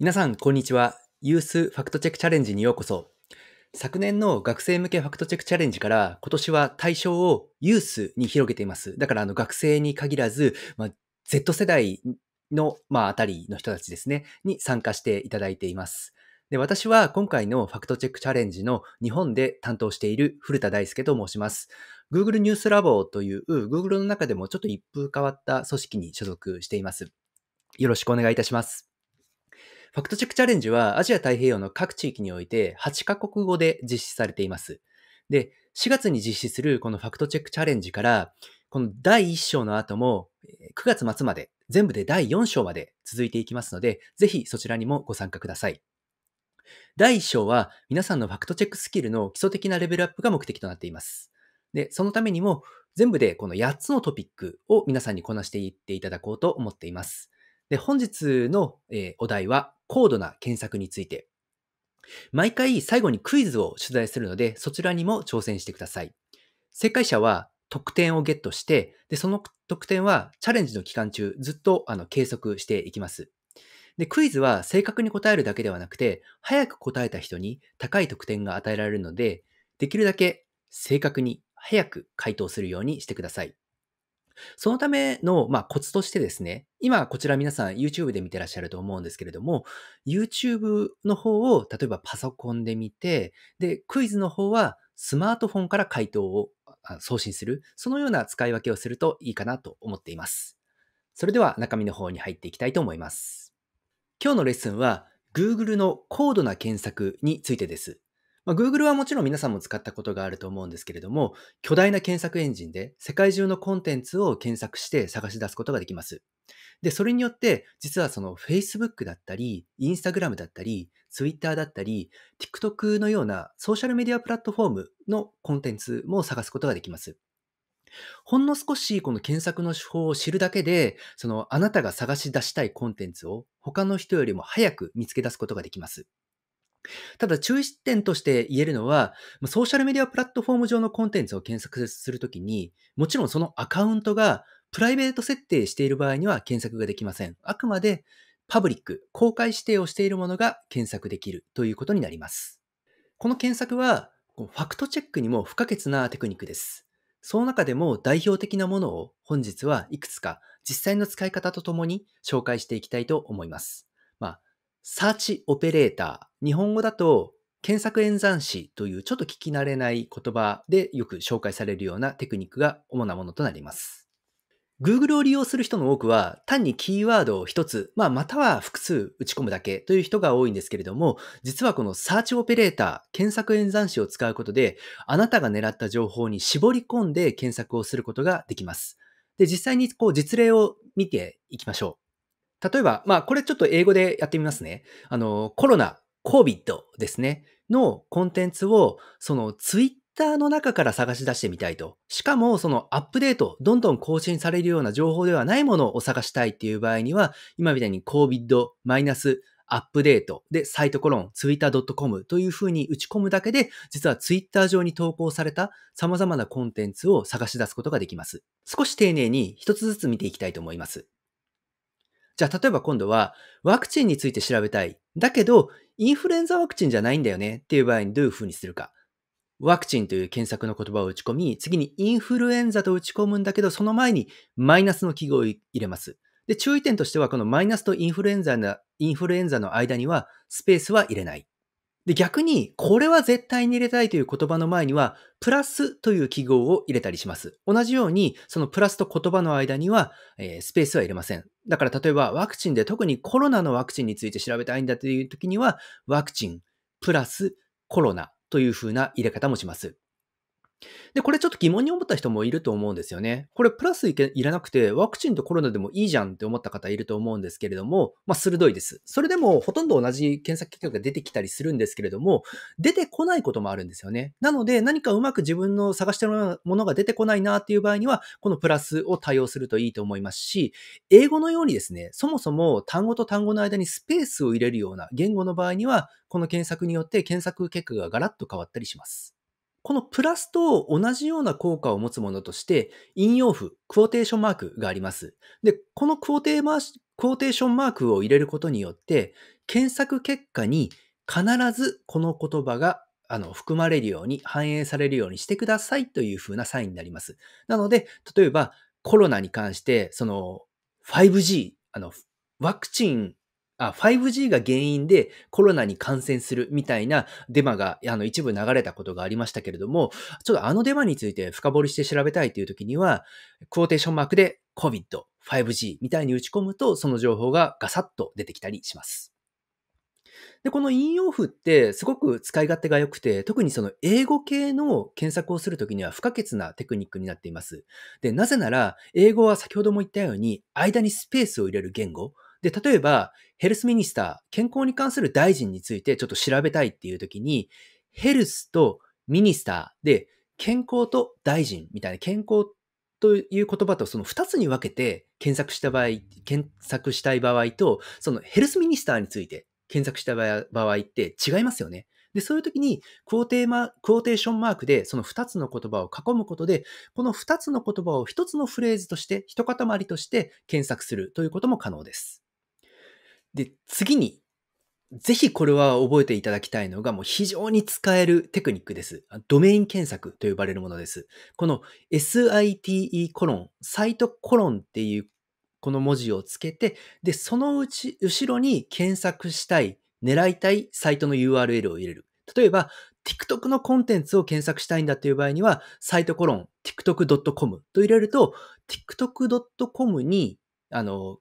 皆さん、こんにちは。ユースファクトチェックチャレンジにようこそ。昨年の学生向けファクトチェックチャレンジから今年は対象をユースに広げています。だからあの学生に限らず、まあ、Z 世代の、まあ、あたりの人たちですね、に参加していただいています。で、私は今回のファクトチェックチャレンジの日本で担当している古田大輔と申します。Google ニュースラボという Google の中でもちょっと一風変わった組織に所属しています。よろしくお願いいたします。ファクトチェックチャレンジはアジア太平洋の各地域において8カ国語で実施されています。で、4月に実施するこのファクトチェックチャレンジから、この第1章の後も9月末まで全部で第4章まで続いていきますので、ぜひそちらにもご参加ください。第1章は皆さんのファクトチェックスキルの基礎的なレベルアップが目的となっています。で、そのためにも全部でこの8つのトピックを皆さんにこなしていっていただこうと思っています。で、本日の、えー、お題は高度な検索について。毎回最後にクイズを取材するので、そちらにも挑戦してください。正解者は得点をゲットして、で、その得点はチャレンジの期間中ずっとあの計測していきます。で、クイズは正確に答えるだけではなくて、早く答えた人に高い得点が与えられるので、できるだけ正確に早く回答するようにしてください。そのための、まあ、コツとしてですね、今こちら皆さん YouTube で見てらっしゃると思うんですけれども、YouTube の方を例えばパソコンで見て、で、クイズの方はスマートフォンから回答を送信する、そのような使い分けをするといいかなと思っています。それでは中身の方に入っていきたいと思います。今日のレッスンは Google の高度な検索についてです。まあ、Google はもちろん皆さんも使ったことがあると思うんですけれども、巨大な検索エンジンで世界中のコンテンツを検索して探し出すことができます。で、それによって、実はその Facebook だったり、Instagram だったり、Twitter だったり、TikTok のようなソーシャルメディアプラットフォームのコンテンツも探すことができます。ほんの少しこの検索の手法を知るだけで、そのあなたが探し出したいコンテンツを他の人よりも早く見つけ出すことができます。ただ注意点として言えるのは、ソーシャルメディアプラットフォーム上のコンテンツを検索するときに、もちろんそのアカウントがプライベート設定している場合には検索ができません。あくまでパブリック、公開指定をしているものが検索できるということになります。この検索は、ファクトチェックにも不可欠なテクニックです。その中でも代表的なものを本日はいくつか実際の使い方とともに紹介していきたいと思います。サーチオペレーター。日本語だと検索演算子というちょっと聞き慣れない言葉でよく紹介されるようなテクニックが主なものとなります。Google を利用する人の多くは単にキーワードを一つ、まあ、または複数打ち込むだけという人が多いんですけれども、実はこのサーチオペレーター、検索演算子を使うことで、あなたが狙った情報に絞り込んで検索をすることができます。で、実際にこう実例を見ていきましょう。例えば、まあ、これちょっと英語でやってみますね。あの、コロナ、COVID ですね、のコンテンツを、その、ツイッターの中から探し出してみたいと。しかも、そのアップデート、どんどん更新されるような情報ではないものを探したいっていう場合には、今みたいに COVID マイナスアップデートでサイトコロン、ツイッター .com というふうに打ち込むだけで、実はツイッター上に投稿された様々なコンテンツを探し出すことができます。少し丁寧に一つずつ見ていきたいと思います。じゃあ、例えば今度は、ワクチンについて調べたい。だけど、インフルエンザワクチンじゃないんだよねっていう場合にどういう風にするか。ワクチンという検索の言葉を打ち込み、次にインフルエンザと打ち込むんだけど、その前にマイナスの記号を入れます。で、注意点としては、このマイナスとインフルエンザの、インフルエンザの間には、スペースは入れない。で、逆に、これは絶対に入れたいという言葉の前には、プラスという記号を入れたりします。同じように、そのプラスと言葉の間には、えー、スペースは入れません。だから例えばワクチンで特にコロナのワクチンについて調べたいんだという時には、ワクチンプラスコロナという風な入れ方もします。で、これちょっと疑問に思った人もいると思うんですよね。これプラスいけいらなくて、ワクチンとコロナでもいいじゃんって思った方いると思うんですけれども、まあ鋭いです。それでもほとんど同じ検索結果が出てきたりするんですけれども、出てこないこともあるんですよね。なので、何かうまく自分の探してるものが出てこないなっていう場合には、このプラスを対応するといいと思いますし、英語のようにですね、そもそも単語と単語の間にスペースを入れるような言語の場合には、この検索によって検索結果がガラッと変わったりします。このプラスと同じような効果を持つものとして、引用符、クォーテーションマークがあります。で、このクォーテーマークォーテーションマークを入れることによって、検索結果に必ずこの言葉があの、含まれるように、反映されるようにしてくださいというふうなサインになります。なので、例えば、コロナに関して、その、5G、あの、ワクチンあ、5G が原因でコロナに感染するみたいなデマが、あの、一部流れたことがありましたけれども、ちょっとあのデマについて深掘りして調べたいという時には、クォーテーションマークで COVID、5G みたいに打ち込むと、その情報がガサッと出てきたりします。で、この引用符ってすごく使い勝手が良くて、特にその英語系の検索をするときには不可欠なテクニックになっています。で、なぜなら、英語は先ほども言ったように、間にスペースを入れる言語、で、例えば、ヘルスミニスター、健康に関する大臣についてちょっと調べたいっていう時に、ヘルスとミニスターで、健康と大臣みたいな、健康という言葉とその2つに分けて検索した場合、検索したい場合と、そのヘルスミニスターについて検索した場合って違いますよね。で、そういう時にクォーテーマ、クォーテーションマークでその2つの言葉を囲むことで、この2つの言葉を1つのフレーズとして、一塊として検索するということも可能です。で、次に、ぜひこれは覚えていただきたいのが、もう非常に使えるテクニックです。ドメイン検索と呼ばれるものです。この site コロン、サイトコロンっていうこの文字をつけて、で、そのうち、後ろに検索したい、狙いたいサイトの URL を入れる。例えば、TikTok のコンテンツを検索したいんだという場合には、サイトコロン、tiktok.com と入れると、tiktok.com に、あの、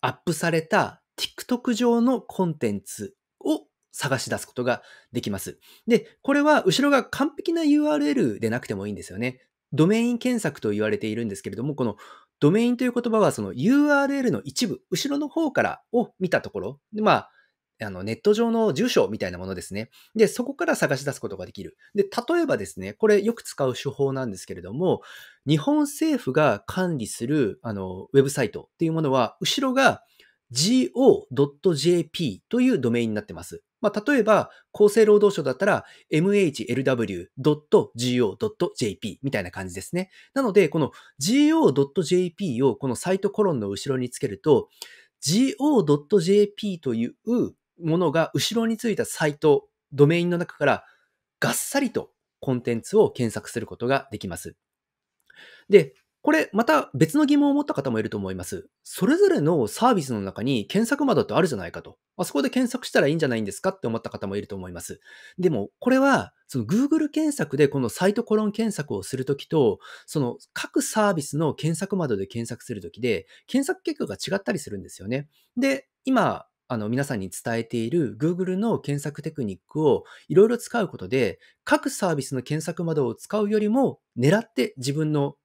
アップされた TikTok 上のコンテンツを探し出すことができます。で、これは後ろが完璧な URL でなくてもいいんですよね。ドメイン検索と言われているんですけれども、このドメインという言葉はその URL の一部、後ろの方からを見たところ、まあ、あのネット上の住所みたいなものですね。で、そこから探し出すことができる。で、例えばですね、これよく使う手法なんですけれども、日本政府が管理するあのウェブサイトっていうものは、後ろが go.jp というドメインになってます。まあ、例えば、厚生労働省だったら、mhlw.go.jp みたいな感じですね。なので、この go.jp をこのサイトコロンの後ろにつけると、go.jp というものが後ろについたサイト、ドメインの中から、がっさりとコンテンツを検索することができます。で、これ、また別の疑問を持った方もいると思います。それぞれのサービスの中に検索窓ってあるじゃないかと。あそこで検索したらいいんじゃないんですかって思った方もいると思います。でも、これは、その Google 検索でこのサイトコロン検索をするときと、その各サービスの検索窓で検索するときで、検索結果が違ったりするんですよね。で、今、あの、皆さんに伝えている Google の検索テクニックをいろいろ使うことで、各サービスの検索窓を使うよりも狙って自分の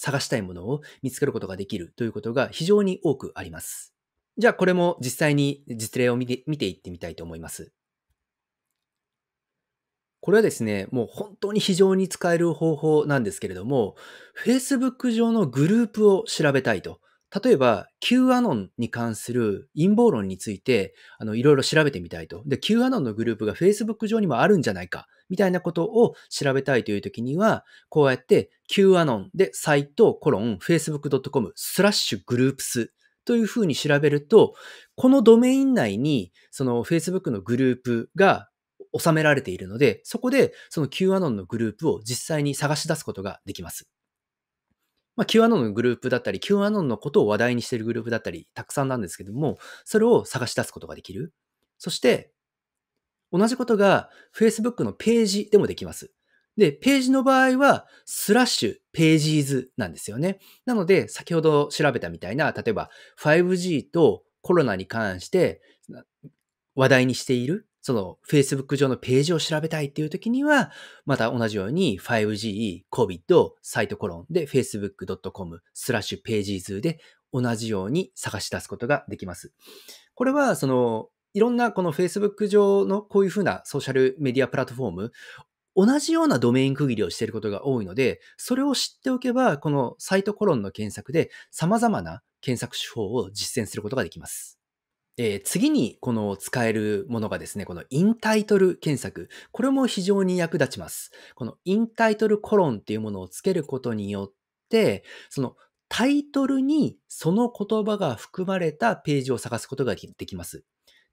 探したいものを見つけることができるということが非常に多くあります。じゃあこれも実際に実例を見て見ていってみたいと思います。これはですね、もう本当に非常に使える方法なんですけれども、Facebook 上のグループを調べたいと。例えば、Q アノンに関する陰謀論について、あの、いろいろ調べてみたいと。で、Q アノンのグループが Facebook 上にもあるんじゃないかみたいなことを調べたいという時には、こうやって Q アノンでサイトコロン facebook.com スラッシュグループスというふうに調べると、このドメイン内にその Facebook のグループが収められているので、そこでその Q アノンのグループを実際に探し出すことができます。まあ、Q アノンのグループだったり、Q アノンのことを話題にしているグループだったり、たくさんなんですけども、それを探し出すことができる。そして、同じことが Facebook のページでもできます。で、ページの場合は、スラッシュ、ページーズなんですよね。なので、先ほど調べたみたいな、例えば 5G とコロナに関して話題にしている、その Facebook 上のページを調べたいっていう時には、また同じように 5G、COVID、サイトコロンで facebook.com スラッシュページーズで同じように探し出すことができます。これは、そのいろんなこの Facebook 上のこういうふうなソーシャルメディアプラットフォーム、同じようなドメイン区切りをしていることが多いので、それを知っておけば、このサイトコロンの検索で様々な検索手法を実践することができます。えー、次にこの使えるものがですね、このインタイトル検索。これも非常に役立ちます。このインタイトルコロンっていうものをつけることによって、そのタイトルにその言葉が含まれたページを探すことができます。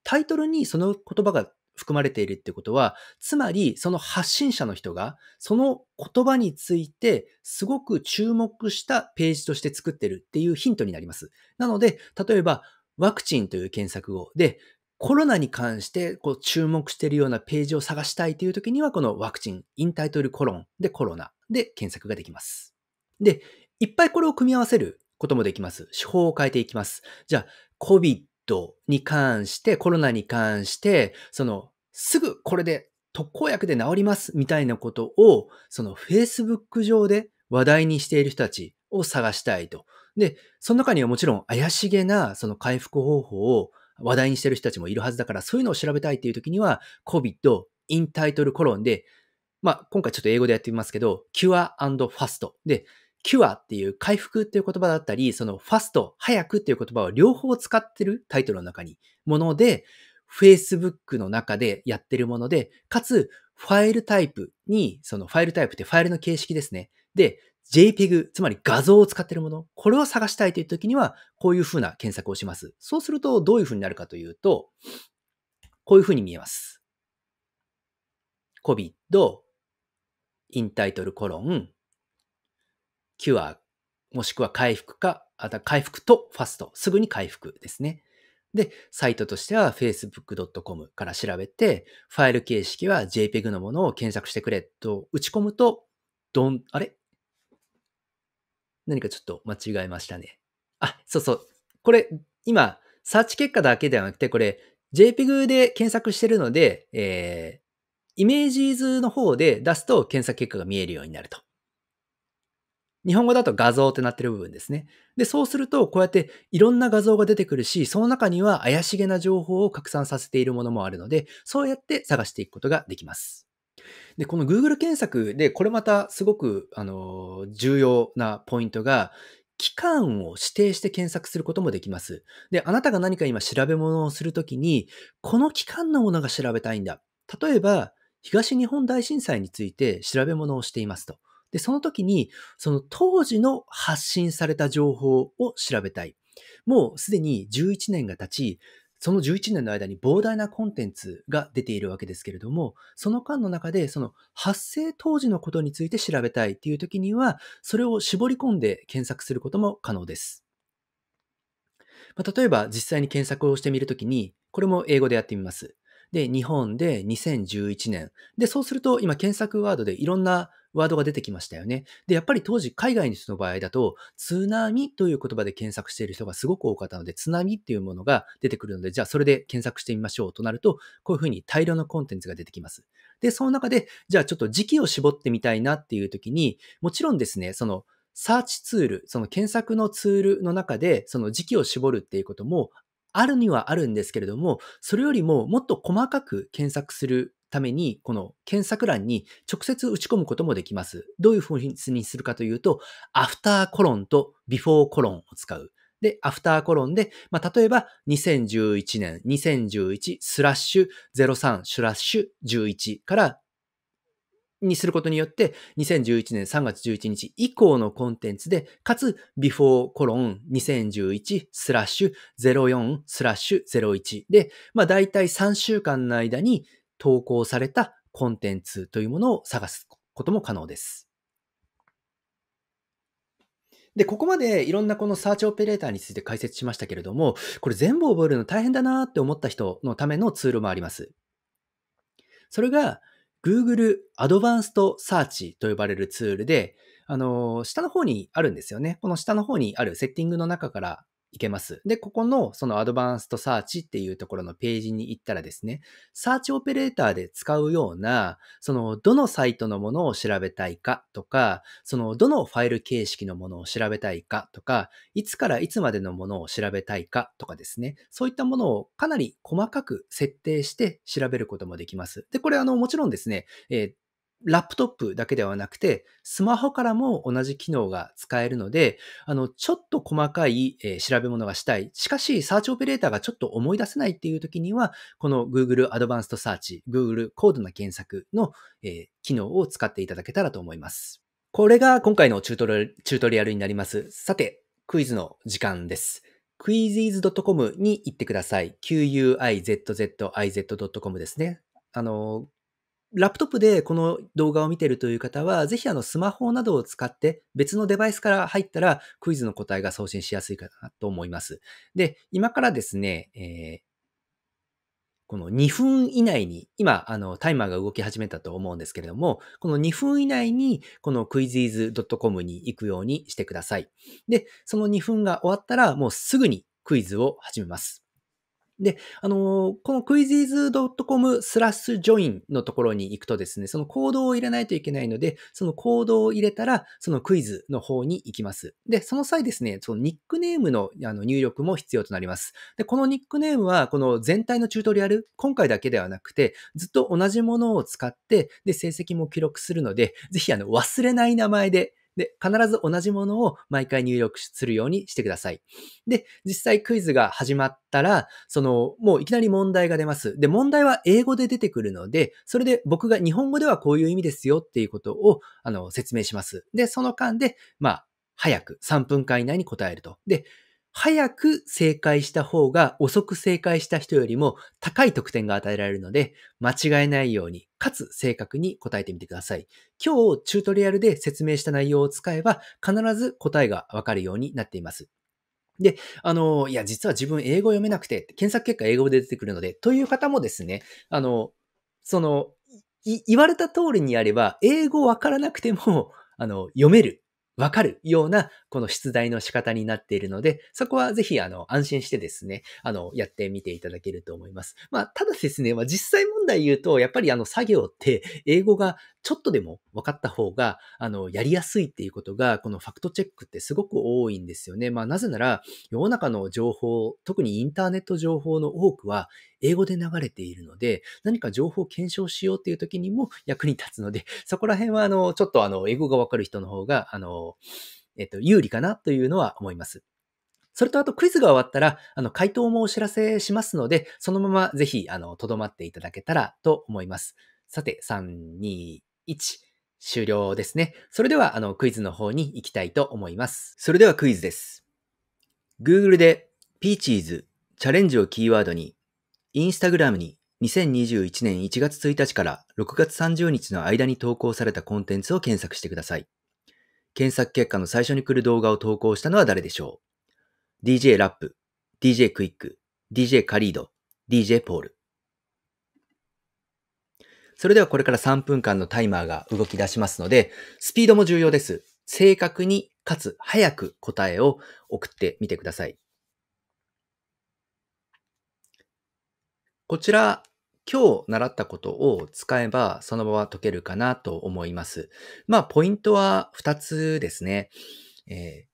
タイトルにその言葉が含まれているってことは、つまりその発信者の人が、その言葉についてすごく注目したページとして作ってるっていうヒントになります。なので、例えば、ワクチンという検索を、で、コロナに関してこう注目しているようなページを探したいという時には、このワクチン、インタイトルコロンでコロナで検索ができます。で、いっぱいこれを組み合わせることもできます。手法を変えていきます。じゃあ、COVID ドに関して、コロナに関して、その、すぐこれで特効薬で治りますみたいなことを、その Facebook 上で話題にしている人たちを探したいと。で、その中にはもちろん怪しげなその回復方法を話題にしている人たちもいるはずだから、そういうのを調べたいっていう時には、COVID インタイトルコロンで、まあ、今回ちょっと英語でやってみますけど、Cure and Fast で、キュアっていう回復っていう言葉だったり、そのファスト、早くっていう言葉を両方使ってるタイトルの中に、もので、Facebook の中でやってるもので、かつ、ファイルタイプに、そのファイルタイプってファイルの形式ですね。で、JPEG、つまり画像を使ってるもの、これを探したいという時には、こういう風な検索をします。そうすると、どういう風になるかというと、こういう風に見えます。COVID、インタイトルコロン、キュア、もしくは回復か、あと回復とファスト、すぐに回復ですね。で、サイトとしては facebook.com から調べて、ファイル形式は JPEG のものを検索してくれと打ち込むと、どん、あれ何かちょっと間違えましたね。あ、そうそう。これ、今、サーチ結果だけではなくて、これ、JPEG で検索してるので、えー、イメージ図の方で出すと検索結果が見えるようになると。日本語だと画像ってなってる部分ですね。で、そうすると、こうやっていろんな画像が出てくるし、その中には怪しげな情報を拡散させているものもあるので、そうやって探していくことができます。で、この Google 検索で、これまたすごく、あの、重要なポイントが、期間を指定して検索することもできます。で、あなたが何か今調べ物をするときに、この期間のものが調べたいんだ。例えば、東日本大震災について調べ物をしていますと。で、その時に、その当時の発信された情報を調べたい。もうすでに11年が経ち、その11年の間に膨大なコンテンツが出ているわけですけれども、その間の中で、その発生当時のことについて調べたいっていう時には、それを絞り込んで検索することも可能です。まあ、例えば、実際に検索をしてみるときに、これも英語でやってみます。で、日本で2011年。で、そうすると、今検索ワードでいろんなワードが出てきましたよね。で、やっぱり当時海外の人の場合だと、津波という言葉で検索している人がすごく多かったので、津波っていうものが出てくるので、じゃあそれで検索してみましょうとなると、こういうふうに大量のコンテンツが出てきます。で、その中で、じゃあちょっと時期を絞ってみたいなっていう時に、もちろんですね、その、サーチツール、その検索のツールの中で、その時期を絞るっていうこともあるにはあるんですけれども、それよりももっと細かく検索するために、この検索欄に直接打ち込むこともできます。どういうふうにするかというと、アフターコロンとビフォーコロンを使う。で、アフターコロンで、まあ、例えば2011年、2011スラッシュ03スラッシュ11からにすることによって、2011年3月11日以降のコンテンツで、かつ、ビフォーコロン2011スラッシュ04スラッシュ01で、まあ大体3週間の間に投稿されたコンテンツというものを探すことも可能です。で、ここまでいろんなこのサーチオペレーターについて解説しましたけれども、これ全部覚えるの大変だなって思った人のためのツールもあります。それが Google Advanced Search と呼ばれるツールで、あの、下の方にあるんですよね。この下の方にあるセッティングの中からいけます。で、ここのそのアドバンストサーチっていうところのページに行ったらですね、サーチオペレーターで使うような、そのどのサイトのものを調べたいかとか、そのどのファイル形式のものを調べたいかとか、いつからいつまでのものを調べたいかとかですね、そういったものをかなり細かく設定して調べることもできます。で、これあの、もちろんですね、えーラップトップだけではなくて、スマホからも同じ機能が使えるので、あの、ちょっと細かい、えー、調べ物がしたい。しかし、サーチオペレーターがちょっと思い出せないっていう時には、この Google Advanced Search、Google Code な検索の、えー、機能を使っていただけたらと思います。これが今回のチュートリアルになります。さて、クイズの時間です。quizzes.com に行ってください。q u i z z i z.com ですね。あの、ラップトップでこの動画を見てるという方は、ぜひあのスマホなどを使って別のデバイスから入ったらクイズの答えが送信しやすいかなと思います。で、今からですね、えー、この2分以内に、今、あの、タイマーが動き始めたと思うんですけれども、この2分以内に、この q u i z ズ c o m に行くようにしてください。で、その2分が終わったら、もうすぐにクイズを始めます。で、あのー、この quizzes.com スラッシュジョインのところに行くとですね、そのコードを入れないといけないので、そのコードを入れたら、そのクイズの方に行きます。で、その際ですね、そのニックネームのあの入力も必要となります。で、このニックネームは、この全体のチュートリアル、今回だけではなくて、ずっと同じものを使って、で、成績も記録するので、ぜひあの、忘れない名前でで、必ず同じものを毎回入力するようにしてください。で、実際クイズが始まったら、その、もういきなり問題が出ます。で、問題は英語で出てくるので、それで僕が日本語ではこういう意味ですよっていうことを、あの、説明します。で、その間で、まあ、早く3分間以内に答えると。で、早く正解した方が遅く正解した人よりも高い得点が与えられるので、間違えないように、かつ正確に答えてみてください。今日チュートリアルで説明した内容を使えば、必ず答えがわかるようになっています。で、あの、いや、実は自分英語読めなくて、検索結果英語で出てくるので、という方もですね、あの、その、言われた通りにやれば、英語わからなくても、あの、読めるわかるような、この出題の仕方になっているので、そこはぜひ、あの、安心してですね、あの、やってみていただけると思います。まあ、ただですね、まあ、実際も題言うと、やっぱりあの作業って英語がちょっとでも分かった方が、あの、やりやすいっていうことが、このファクトチェックってすごく多いんですよね。まあ、なぜなら、世の中の情報、特にインターネット情報の多くは、英語で流れているので、何か情報を検証しようっていう時にも役に立つので、そこら辺は、あの、ちょっとあの、英語が分かる人の方が、あの、えっと、有利かなというのは思います。それとあとクイズが終わったら、あの、回答もお知らせしますので、そのままぜひ、あの、とどまっていただけたらと思います。さて、3、2、1。終了ですね。それでは、あの、クイズの方に行きたいと思います。それではクイズです。Google で、ピーチーズ、チャレンジをキーワードに、Instagram に、2021年1月1日から6月30日の間に投稿されたコンテンツを検索してください。検索結果の最初に来る動画を投稿したのは誰でしょう DJ ラップ、DJ クイック、DJ カリード、DJ ポール。それではこれから3分間のタイマーが動き出しますので、スピードも重要です。正確にかつ早く答えを送ってみてください。こちら、今日習ったことを使えばそのまま解けるかなと思います。まあ、ポイントは2つですね。えー、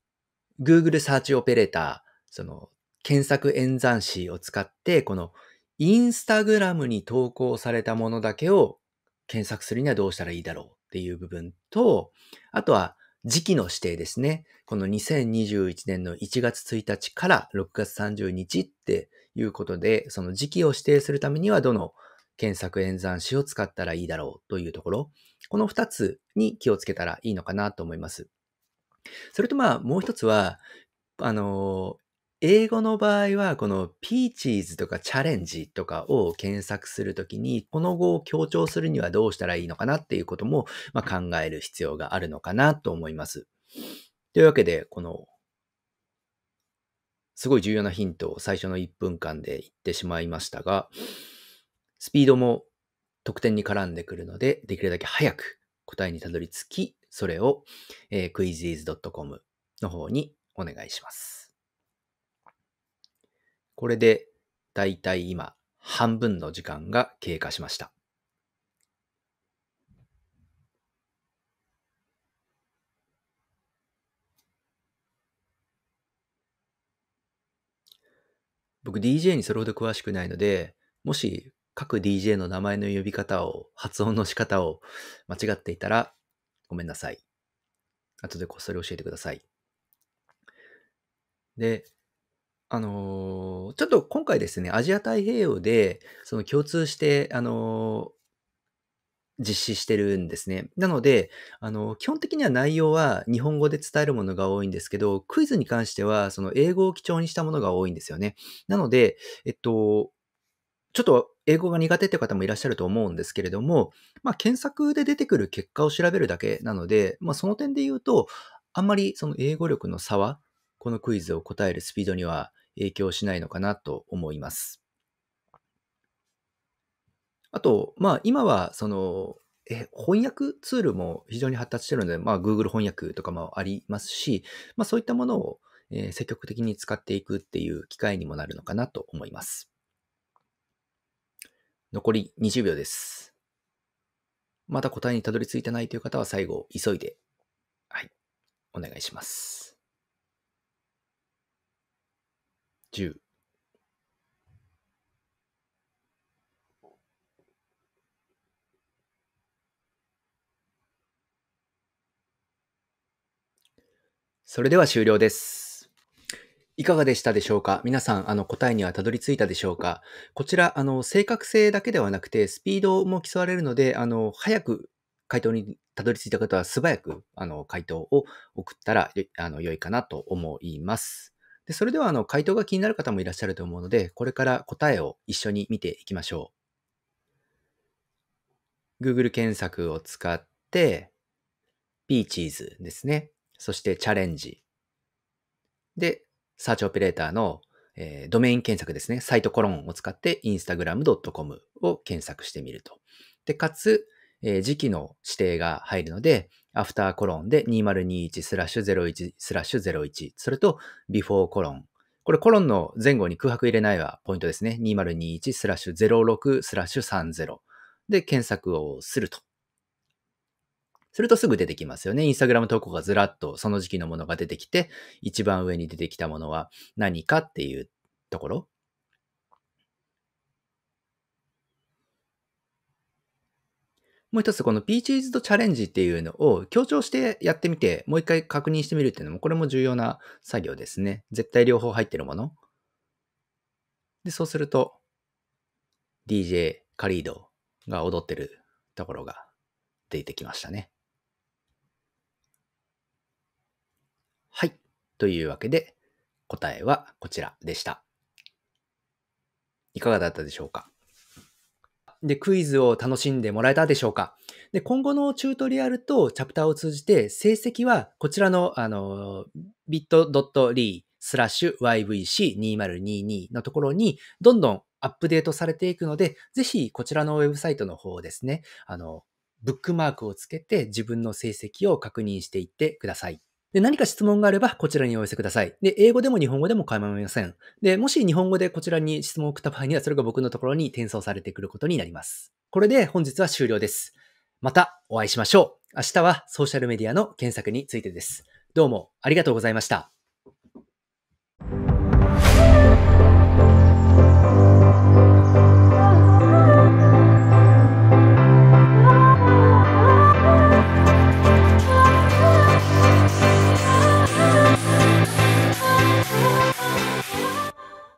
Google Search o p オペレーター、その検索演算子を使って、このインスタグラムに投稿されたものだけを検索するにはどうしたらいいだろうっていう部分と、あとは時期の指定ですね。この2021年の1月1日から6月30日っていうことで、その時期を指定するためにはどの検索演算子を使ったらいいだろうというところ、この2つに気をつけたらいいのかなと思います。それとまあ、もう一つは、あの、英語の場合は、このピーチーズとかチャレンジとかを検索するときに、この語を強調するにはどうしたらいいのかなっていうことも、まあ、考える必要があるのかなと思います。というわけで、この、すごい重要なヒントを最初の1分間で言ってしまいましたが、スピードも得点に絡んでくるので、できるだけ早く答えにたどり着き、それを、えー、quizzes.com の方にお願いします。これで、だいたい今、半分の時間が経過しました。僕 DJ にそれほど詳しくないので、もし各 DJ の名前の呼び方を、発音の仕方を間違っていたら、ごめんなさい。後でこっそり教えてください。で、あのー、ちょっと今回ですね、アジア太平洋で、その共通して、あのー、実施してるんですね。なので、あの基本的には内容は日本語で伝えるものが多いんですけど、クイズに関しては、その英語を基調にしたものが多いんですよね。なので、えっと、ちょっと英語が苦手って方もいらっしゃると思うんですけれども、まあ、検索で出てくる結果を調べるだけなので、まあ、その点で言うと、あんまりその英語力の差は、このクイズを答えるスピードには影響しないのかなと思います。あと、まあ、今は、その、え翻訳ツールも非常に発達してるので、まあ、Google 翻訳とかもありますし、まあ、そういったものを、え積極的に使っていくっていう機会にもなるのかなと思います。残り20秒です。まだ答えにたどり着いてないという方は最後、急いで、はい、お願いします。10、それでは終了です。いかがでしたでしょうか皆さん、あの、答えにはたどり着いたでしょうかこちら、あの、正確性だけではなくて、スピードも競われるので、あの、早く回答にたどり着いた方は素早く、あの、回答を送ったら、あの、良いかなと思います。で、それでは、あの、回答が気になる方もいらっしゃると思うので、これから答えを一緒に見ていきましょう。Google 検索を使って、ピーチーズですね。そしてチャレンジ。で、サーチオペレーターの、えー、ドメイン検索ですね、サイトコロンを使って instagram.com を検索してみると。で、かつ、えー、時期の指定が入るので、アフターコロンで2021スラッシュ01スラッシュ01、それとビフォーコロン。これコロンの前後に空白入れないはポイントですね。2021スラッシュ06スラッシュ30で検索をすると。するとすぐ出てきますよね。インスタグラム投稿がずらっとその時期のものが出てきて、一番上に出てきたものは何かっていうところ。もう一つ、このピーチーズとチャレンジっていうのを強調してやってみて、もう一回確認してみるっていうのも、これも重要な作業ですね。絶対両方入ってるもの。で、そうすると、DJ カリードが踊ってるところが出てきましたね。というわけで、答えはこちらでした。いかがだったでしょうかで、クイズを楽しんでもらえたでしょうかで、今後のチュートリアルとチャプターを通じて、成績はこちらの、あの、bit.ly スラッシュ YVC2022 のところに、どんどんアップデートされていくので、ぜひこちらのウェブサイトの方ですね、あの、ブックマークをつけて自分の成績を確認していってください。で、何か質問があればこちらにお寄せください。で、英語でも日本語でも構いません。で、もし日本語でこちらに質問を送った場合には、それが僕のところに転送されてくることになります。これで本日は終了です。またお会いしましょう。明日はソーシャルメディアの検索についてです。どうもありがとうございました。